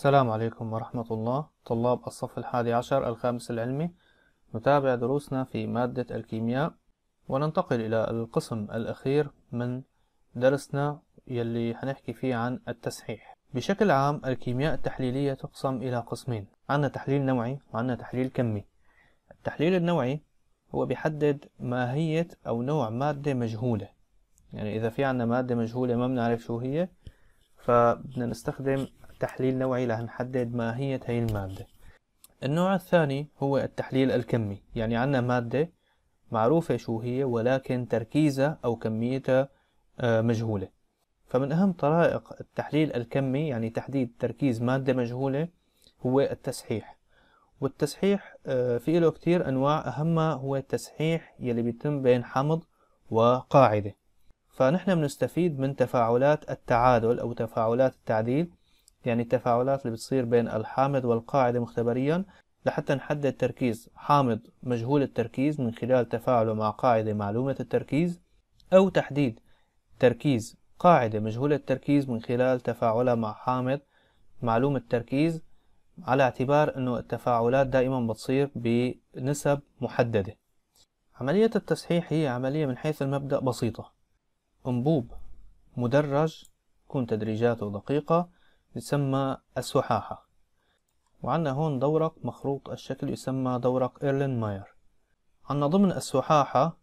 السلام عليكم ورحمة الله طلاب الصف الحادي عشر الخامس العلمي نتابع دروسنا في مادة الكيمياء وننتقل إلى القسم الأخير من درسنا يلي حنحكي فيه عن التصحيح بشكل عام الكيمياء التحليلية تقسم إلى قسمين عنا تحليل نوعي وعنا تحليل كمي التحليل النوعي هو بيحدد ماهية أو نوع مادة مجهولة يعني إذا في عنا مادة مجهولة ما بنعرف شو هي فبدنا نستخدم تحليل نوعي نحدد ماهية هي المادة النوع الثاني هو التحليل الكمي يعني عنا مادة معروفة شو هي ولكن تركيزها أو كميتها آه، مجهولة فمن أهم طرائق التحليل الكمي يعني تحديد تركيز مادة مجهولة هو التصحيح والتصحيح آه، في له كتير أنواع أهمها هو التصحيح يلي بيتم بين حمض وقاعدة فنحن بنستفيد من تفاعلات التعادل أو تفاعلات التعديل يعني التفاعلات اللي بتصير بين الحامض والقاعدة مختبريا لحتى نحدد تركيز حامض مجهول التركيز من خلال تفاعله مع قاعدة معلومة التركيز أو تحديد تركيز قاعدة مجهولة التركيز من خلال تفاعلها مع حامض معلوم التركيز على اعتبار أنه التفاعلات دائما بتصير بنسب محددة عملية التصحيح هي عملية من حيث المبدأ بسيطة أنبوب مدرج تكون تدريجاته دقيقة يسمى السحاحة وعنا هون دورق مخروط الشكل يسمى دورق إيرلين ماير عنا ضمن السحاحة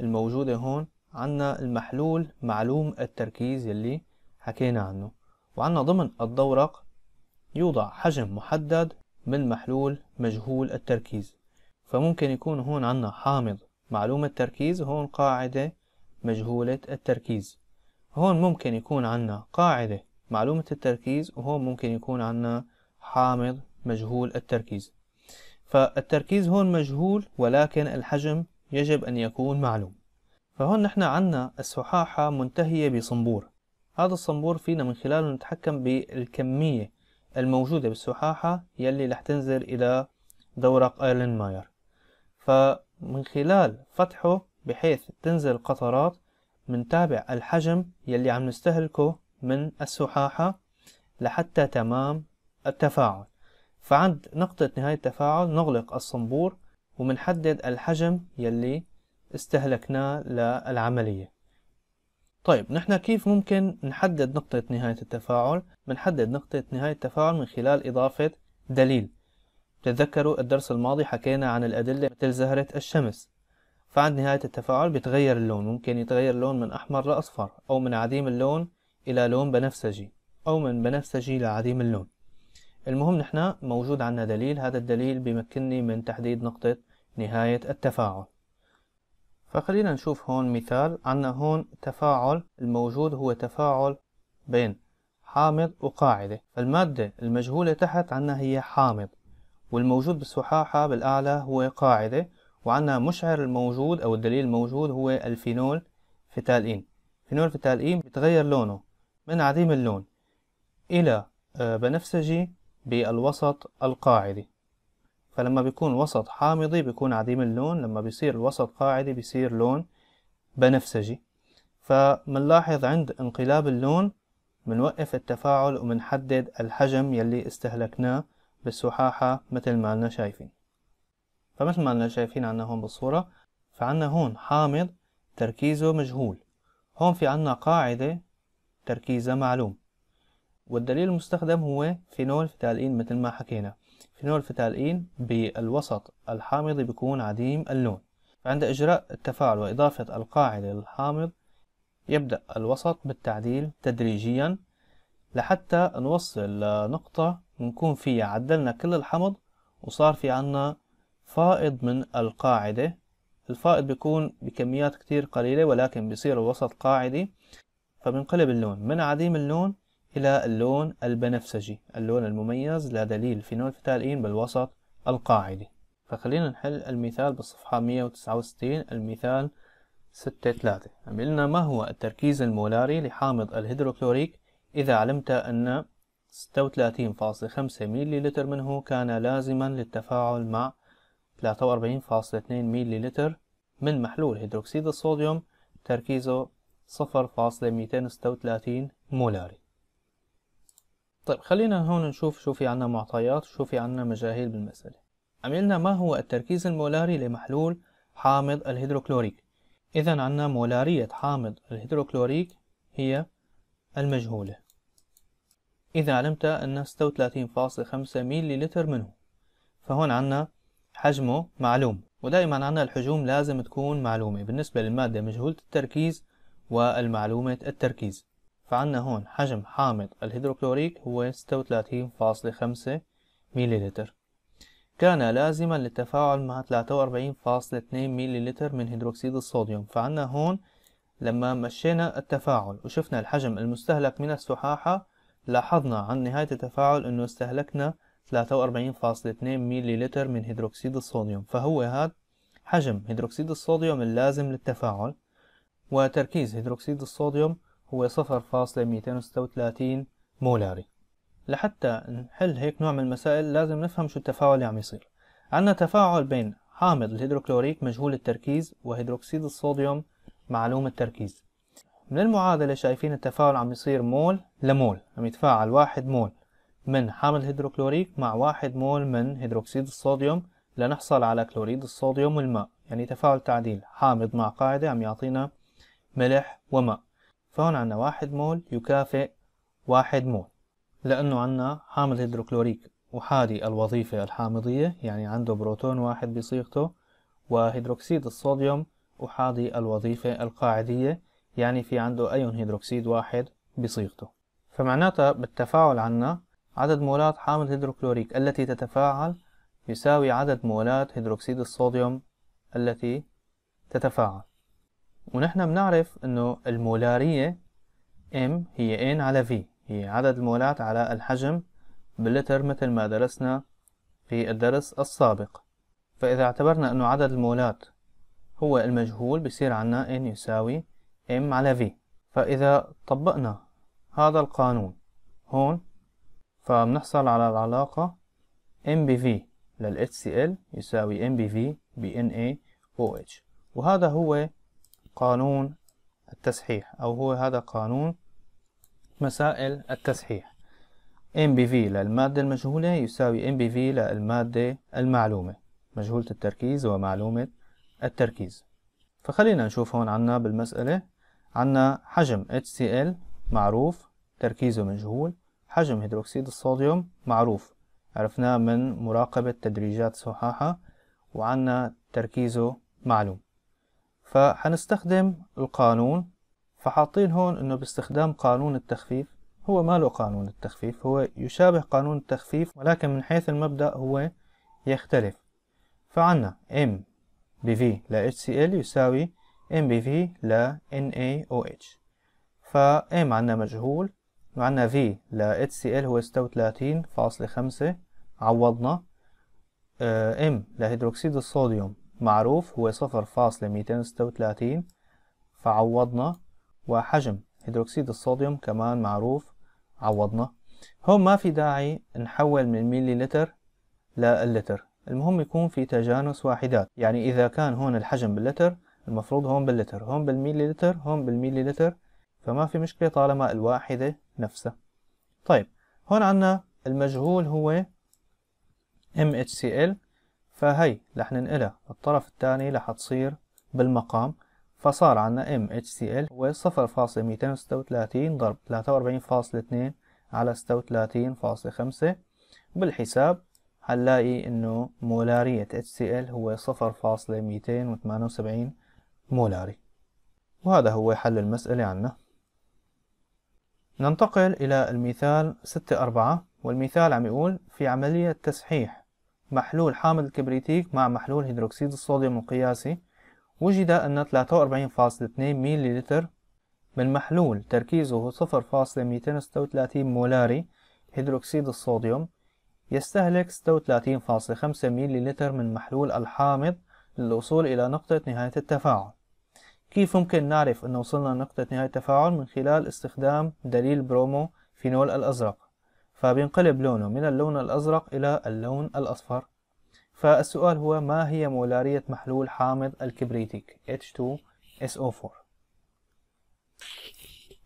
الموجودة هون عنا المحلول معلوم التركيز يلي حكينا عنه وعنا ضمن الدورق يوضع حجم محدد من محلول مجهول التركيز فممكن يكون هون عنا حامض معلوم التركيز هون قاعدة مجهولة التركيز هون ممكن يكون عنا قاعدة معلومة التركيز وهون ممكن يكون عنا حامض مجهول التركيز فالتركيز هون مجهول ولكن الحجم يجب أن يكون معلوم فهون نحن عنا السحاحة منتهية بصنبور هذا الصنبور فينا من خلاله نتحكم بالكمية الموجودة بالسحاحة يلي رح تنزل إلى دورق ايرلين ماير فمن خلال فتحه بحيث تنزل قطرات منتابع الحجم يلي عم نستهلكه من السحاحة لحتى تمام التفاعل فعند نقطة نهاية التفاعل نغلق الصنبور ومنحدد الحجم يلي استهلكناه للعملية طيب نحن كيف ممكن نحدد نقطة نهاية التفاعل؟ بنحدد نقطة نهاية التفاعل من خلال إضافة دليل تتذكروا الدرس الماضي حكينا عن الأدلة مثل زهرة الشمس فعند نهاية التفاعل بيتغير اللون ممكن يتغير اللون من أحمر لأصفر أو من عديم اللون إلى لون بنفسجي أو من بنفسجي لعديم اللون المهم نحن موجود عندنا دليل هذا الدليل بيمكنني من تحديد نقطة نهاية التفاعل فخلينا نشوف هون مثال عنا هون تفاعل الموجود هو تفاعل بين حامض وقاعدة فالمادة المجهولة تحت عنا هي حامض والموجود بالسحاحة بالأعلى هو قاعدة وعنا مشعر الموجود أو الدليل الموجود هو الفينول فتالين فينول فتالين بتغير لونه من عديم اللون إلى آه، بنفسجي بالوسط القاعدي فلما بيكون وسط حامضي بيكون عديم اللون لما بيصير الوسط قاعدي بيصير لون بنفسجي فمنلاحظ عند انقلاب اللون منوقف التفاعل ومنحدد الحجم يلي استهلكناه بالسحاحة مثل ما أنا شايفين فمثل ما أنا شايفين عنا هون بالصورة فعنا هون حامض تركيزه مجهول هون في عنا قاعدة تركيزه معلوم والدليل المستخدم هو فينول فتالين مثل ما حكينا فينول فتالين بالوسط الحامض بيكون عديم اللون فعند إجراء التفاعل وإضافة القاعدة للحامض يبدأ الوسط بالتعديل تدريجيا لحتى نوصل لنقطة نكون فيها عدلنا كل الحمض وصار في عنا فائض من القاعدة الفائض بيكون بكميات كتير قليلة ولكن بيصير الوسط قاعدي فبنقلب اللون من عديم اللون إلى اللون البنفسجي اللون المميز لدليل فينولفتالين بالوسط القاعدي فخلينا نحل المثال بالصفحة 169 المثال 6 3 عم ما هو التركيز المولاري لحامض الهيدروكلوريك إذا علمت أن 36.5 مليلتر منه كان لازما للتفاعل مع 43.2 مليلتر من محلول هيدروكسيد الصوديوم تركيزه صفر فاصلة ميتين وستة مولاري طيب خلينا هون نشوف شو في عنا معطيات وشو في عنا مجاهيل بالمسألة عملنا ما هو التركيز المولاري لمحلول حامض الهيدروكلوريك إذا عنا مولارية حامض الهيدروكلوريك هي المجهولة إذا علمت أن 36.5 ميلي لتر منه فهون عنا حجمه معلوم ودائما عنا الحجوم لازم تكون معلومة بالنسبة للمادة مجهولة التركيز والمعلومة التركيز فعنا هون حجم حامض الهيدروكلوريك هو 36.5 مليلتر كان لازما للتفاعل مع 43.2 مليلتر من هيدروكسيد الصوديوم فعنا هون لما مشينا التفاعل وشفنا الحجم المستهلك من السحاحة لاحظنا عن نهاية التفاعل انه استهلكنا 43.2 مليلتر من هيدروكسيد الصوديوم فهو هاد حجم هيدروكسيد الصوديوم اللازم للتفاعل وتركيز هيدروكسيد الصوديوم هو 0.236 مولاري لحتى نحل هيك نوع من المسائل لازم نفهم شو التفاعل اللي عم يصير عندنا تفاعل بين حامض الهيدروكلوريك مجهول التركيز وهيدروكسيد الصوديوم معلوم التركيز من المعادلة شايفين التفاعل عم يصير مول لمول عم يتفاعل واحد مول من حامض الهيدروكلوريك مع واحد مول من هيدروكسيد الصوديوم لنحصل على كلوريد الصوديوم والماء يعني تفاعل تعديل حامض مع قاعدة عم يعطينا ملح وماء فهون عنا واحد مول يكافئ واحد مول لأنه عنا حامض هيدروكلوريك أحادي الوظيفة الحامضية يعني عنده بروتون واحد بصيغته وهيدروكسيد الصوديوم أحادي الوظيفة القاعدية يعني في عنده أيون هيدروكسيد واحد بصيغته فمعناتها بالتفاعل عنا عدد مولات حامض هيدروكلوريك التي تتفاعل يساوي عدد مولات هيدروكسيد الصوديوم التي تتفاعل ونحن بنعرف انه المولارية M هي N على V هي عدد المولات على الحجم باللتر مثل ما درسنا في الدرس السابق فإذا اعتبرنا انه عدد المولات هو المجهول بصير عنا N يساوي M على V فإذا طبقنا هذا القانون هون فبنحصل على العلاقة M V لل HCl يساوي M V ب NaOH وهذا هو قانون التصحيح أو هو هذا قانون مسائل التصحيح MBV للمادة المجهولة يساوي MBV للمادة المعلومة مجهولة التركيز ومعلومة التركيز فخلينا نشوف هون عنا بالمسألة عنا حجم HCl معروف تركيزه مجهول حجم هيدروكسيد الصوديوم معروف عرفناه من مراقبة تدريجات صحاحة وعنا تركيزه معلوم فحنستخدم القانون فحاطين هون انه باستخدام قانون التخفيف هو ما له قانون التخفيف هو يشابه قانون التخفيف ولكن من حيث المبدأ هو يختلف فعنا بي في ل HCl يساوي في ل NaOH ف M عنا مجهول وعنا في ل HCl هو 36.5 عوضنا ام آه، لهيدروكسيد الصوديوم معروف هو صفر فاصلة ميتين وستة وتلاتين فعوضنا وحجم هيدروكسيد الصوديوم كمان معروف عوضنا هون ما في داعي نحول من ميلي لتر للتر المهم يكون في تجانس واحدات يعني إذا كان هون الحجم باللتر المفروض هون باللتر هون بالميلي لتر هون بالميلي لتر فما في مشكلة طالما الواحدة نفسها طيب هون عنا المجهول هو MHCl فهي رح ننقلها للطرف الثاني رح تصير بالمقام فصار عنا ال هو 0.236 ضرب 43.2 على 36.5 بالحساب حنلاقي انه مولارية HCl هو 0.278 مولاري وهذا هو حل المسألة عنا ننتقل إلى المثال 6.4 والمثال عم يقول في عملية تصحيح محلول حامض الكبريتيك مع محلول هيدروكسيد الصوديوم القياسي وجد أن 43.2 مللتر من محلول تركيزه 0.236 مولاري هيدروكسيد الصوديوم يستهلك 36.5 مللتر من محلول الحامض للوصول إلى نقطة نهاية التفاعل كيف يمكن نعرف أن وصلنا لنقطة نهاية التفاعل من خلال استخدام دليل برومو فينول الأزرق فبينقلب لونه من اللون الأزرق إلى اللون الأصفر فالسؤال هو ما هي مولارية محلول حامض الكبريتيك H2SO4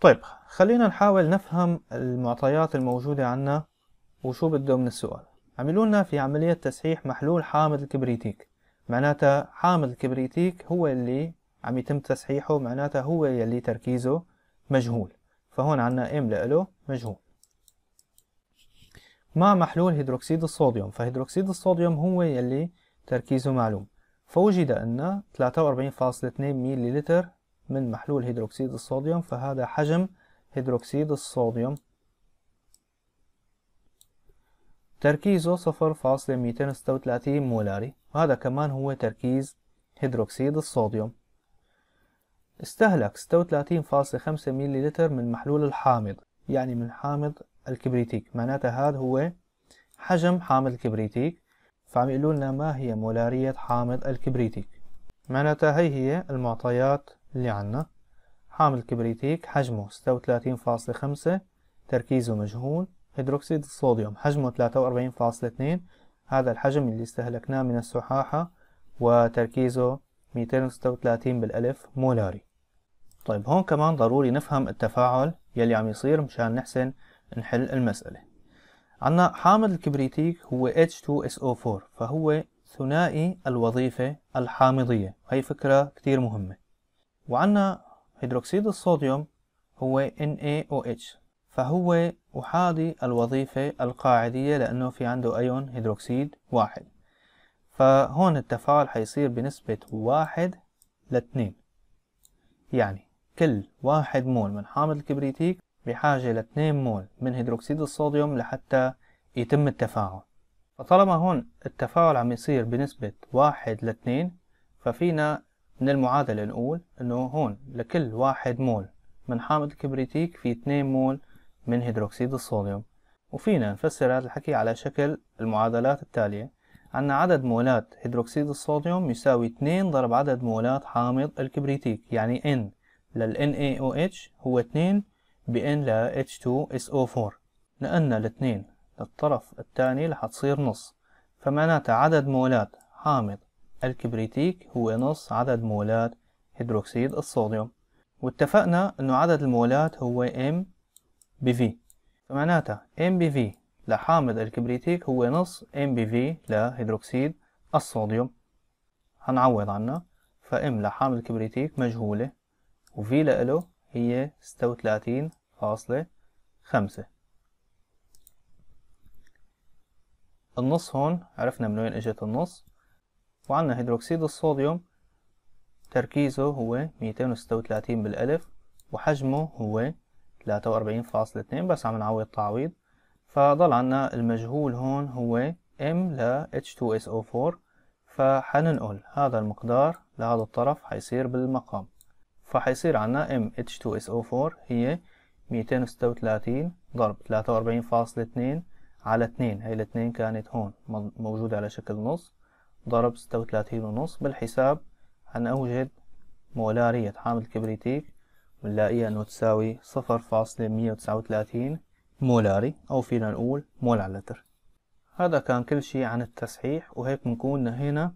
طيب خلينا نحاول نفهم المعطيات الموجودة عنا وشو بده من السؤال عملونا في عملية تسحيح محلول حامض الكبريتيك معناتها حامض الكبريتيك هو اللي عم يتم تسحيحه معناتها هو يلي تركيزه مجهول فهون عنا ام لإله مجهول مع محلول هيدروكسيد الصوديوم فهيدروكسيد الصوديوم هو يلي تركيزه معلوم فوجد أن 43.2 مليلتر من محلول هيدروكسيد الصوديوم فهذا حجم هيدروكسيد الصوديوم تركيزه 0.236 مولاري وهذا كمان هو تركيز هيدروكسيد الصوديوم استهلك 36.5 مليلتر من محلول الحامض يعني من حامض الكبريتيك معناتها هذا هو حجم حامض الكبريتيك فعم يقولوا لنا ما هي مولارية حامض الكبريتيك معناتها هي هي المعطيات اللي عنا حامض الكبريتيك حجمه 36.5 تركيزه مجهول هيدروكسيد الصوديوم حجمه 43.2 هذا الحجم اللي استهلكناه من السحاحة وتركيزه 236 بالألف مولاري طيب هون كمان ضروري نفهم التفاعل يلي عم يصير مشان نحسن نحل المسألة عندنا حامض الكبريتيك هو H2SO4 فهو ثنائي الوظيفة الحامضية هاي فكرة كتير مهمة وعندنا هيدروكسيد الصوديوم هو NaOH فهو أحادي الوظيفة القاعدية لأنه في عنده أيون هيدروكسيد واحد فهون التفاعل حيصير بنسبة واحد لاتنين يعني كل واحد مول من حامض الكبريتيك بحاجة ل 2 مول من هيدروكسيد الصوديوم لحتى يتم التفاعل فطالما هون التفاعل عم يصير بنسبة واحد لاتنين ففينا من المعادلة نقول انه هون لكل واحد مول من حامض الكبريتيك في اتنين مول من هيدروكسيد الصوديوم وفينا نفسر هذا الحكي على شكل المعادلات التالية عنا عدد مولات هيدروكسيد الصوديوم يساوي اتنين ضرب عدد مولات حامض الكبريتيك يعني N للNaOH هو اتنين بإن ل H2SO4 لأن الاثنين للطرف الثاني رح تصير نص فمعناتها عدد مولات حامض الكبريتيك هو نص عدد مولات هيدروكسيد الصوديوم واتفقنا انه عدد المولات هو ام بي في فمعناتها ام بي في لحامض الكبريتيك هو نص ام بي في لهيدروكسيد الصوديوم هنعوض عنها فام لحامض الكبريتيك مجهولة وفي لإله هي ستة وتلاتين فاصلة خمسة النص هون عرفنا من وين اجت النص وعنا هيدروكسيد الصوديوم تركيزه هو ميتين وستة وتلاتين بالألف وحجمه هو تلاتة وأربعين فاصلة اتنين بس عم نعوض تعويض فضل عنا المجهول هون هو M ل H2SO4 فحننقل هذا المقدار لهذا الطرف حيصير بالمقام فحيصير عنا MH2SO4 هي 236 ضرب 43.2 على 2 هي الاثنين كانت هون موجودة على شكل نص ضرب وتلاتين ونص بالحساب هنوجد مولارية حامل الكبريتيك بنلاقيها انه تساوي صفر فاصلة مية وتسعة وتلاتين مولاري او فينا نقول مول على لتر هذا كان كل شي عن التصحيح وهيك بنكون نهينا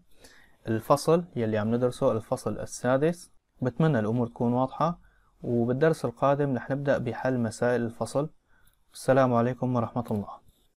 الفصل يلي عم ندرسه الفصل السادس بتمنى الأمور تكون واضحة وبالدرس القادم رح نبدأ بحل مسائل الفصل السلام عليكم ورحمة الله